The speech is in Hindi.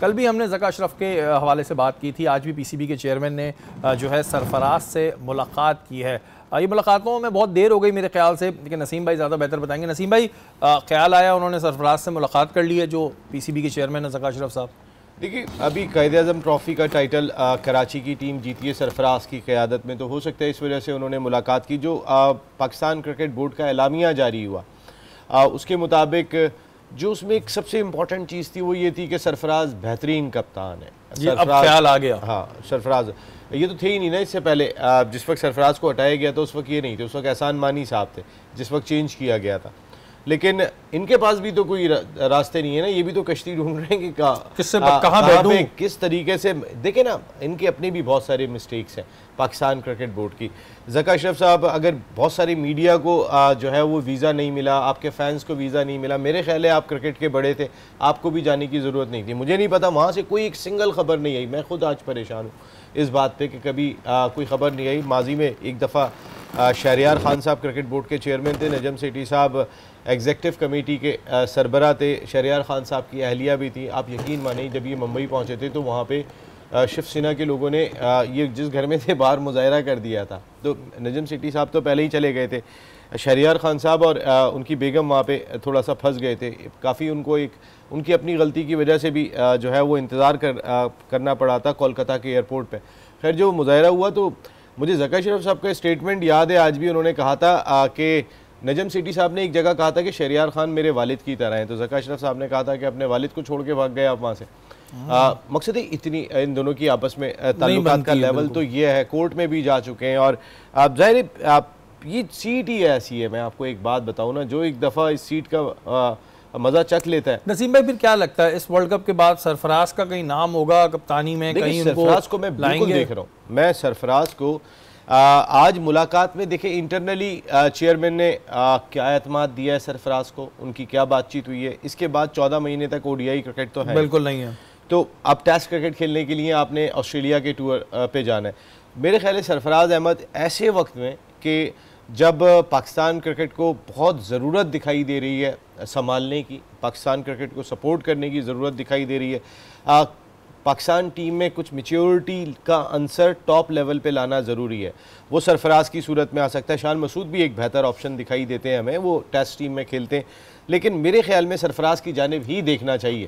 कल भी हमने जका अशरफ के हवाले से बात की थी आज भी पीसीबी के चेयरमैन ने जो है सरफराज से मुलाकात की है ये मुलाकातों में बहुत देर हो गई मेरे ख्याल से लेकिन नसीम भाई ज़्यादा बेहतर बताएंगे नसीम भाई ख्याल आया उन्होंने सरफराज से मुलाकात कर ली है जो पीसीबी के चेयरमैन है जका अशरफ साहब देखिए अभी कैद अजम ट्रॉफ़ी का टाइटल आ, कराची की टीम जीती है सरफराज की क़्यादत में तो हो सकता है इस वजह से उन्होंने मुलाकात की जो पाकिस्तान क्रिकेट बोर्ड का एलामिया जारी हुआ उसके मुताबिक जो उसमें एक सबसे इम्पोर्टेंट चीज़ थी वो ये थी कि सरफराज बेहतरीन कप्तान है ये अब ख्याल आ गया हाँ सरफराज ये तो थे ही नहीं ना इससे पहले जिस वक्त सरफराज को हटाया गया था उस वक्त ये नहीं थे उस वक्त एहसान मानी साहब थे जिस वक्त चेंज किया गया था लेकिन इनके पास भी तो कोई रास्ते नहीं है ना ये भी तो कश्ती ढूंढ रहे हैं कि किससे कहाँ पे किस तरीके से देखे ना इनके अपने भी बहुत सारे मिस्टेक्स हैं पाकिस्तान क्रिकेट बोर्ड की जका अशरफ साहब अगर बहुत सारी मीडिया को आ, जो है वो वीज़ा नहीं मिला आपके फैंस को वीज़ा नहीं मिला मेरे ख्याल है आप क्रिकेट के बड़े थे आपको भी जाने की ज़रूरत नहीं थी मुझे नहीं पता वहाँ से कोई एक सिंगल खबर नहीं आई मैं खुद आज परेशान हूँ इस बात पर कि कभी कोई खबर नहीं आई माजी में एक दफ़ा शहरियार खान साहब क्रिकेट बोर्ड के चेयरमैन थे नजम सेठी साहब एग्जेक्टिव कमेटी के सरबरा थे शहरियार खान साहब की अहलिया भी थी आप यकीन माने जब ये मुंबई पहुँचे थे तो वहाँ पर शिवसेना के लोगों ने ये जिस घर में थे बाहर मुजाहरा कर दिया था तो नजम सेठी साहब तो पहले ही चले गए थे शहरियार खान साहब और आ, उनकी बेगम वहाँ पे थोड़ा सा फंस गए थे काफ़ी उनको एक उनकी अपनी गलती की वजह से भी आ, जो है वो इंतज़ार कर आ, करना पड़ा था कोलकाता के एयरपोर्ट पे खैर जो मुजाहरा हुआ तो मुझे जका शरफ साहब का स्टेटमेंट याद है आज भी उन्होंने कहा था कि नजम सिटी साहब ने एक जगह कहा था कि शरियार खान मेरे वालिद की तरह हैं तो जका शरफ साहब ने कहा था कि अपने वालिद को छोड़ के भाग गए आप वहाँ से आ, मकसद इतनी इन दोनों की आपस में ताल्लुकात का लेवल तो ये है कोर्ट में भी जा चुके हैं और आप जाहिर आप ये सीट ही ऐसी है मैं आपको एक बात बताऊँ ना जो एक दफ़ा इस सीट का मजा चख लेता है नसीम भाई फिर क्या लगता है इस वर्ल्ड कप के बाद सरफराज का कहीं नाम होगा कप्तानी में कहीं सरफराज को मैं बिल्कुल देख रहा हूँ मैं सरफराज को आज मुलाकात में देखे इंटरनली चेयरमैन ने क्या अहतम दिया है सरफराज को उनकी क्या बातचीत हुई है इसके बाद चौदह महीने तक ओडियाई क्रिकेट तो है बिल्कुल नहीं है तो अब टेस्ट क्रिकेट खेलने के लिए आपने ऑस्ट्रेलिया के टूर पे जाना है मेरे ख्याल सरफराज अहमद ऐसे वक्त में कि जब पाकिस्तान क्रिकेट को बहुत ज़रूरत दिखाई दे रही है संभालने की पाकिस्तान क्रिकेट को सपोर्ट करने की ज़रूरत दिखाई दे रही है पाकिस्तान टीम में कुछ मेच्योरिटी का आंसर टॉप लेवल पे लाना ज़रूरी है वो सरफराज की सूरत में आ सकता है शान मसूद भी एक बेहतर ऑप्शन दिखाई देते हैं हमें वो टेस्ट टीम में खेलते हैं लेकिन मेरे ख्याल में सरफराज की जानब ही देखना चाहिए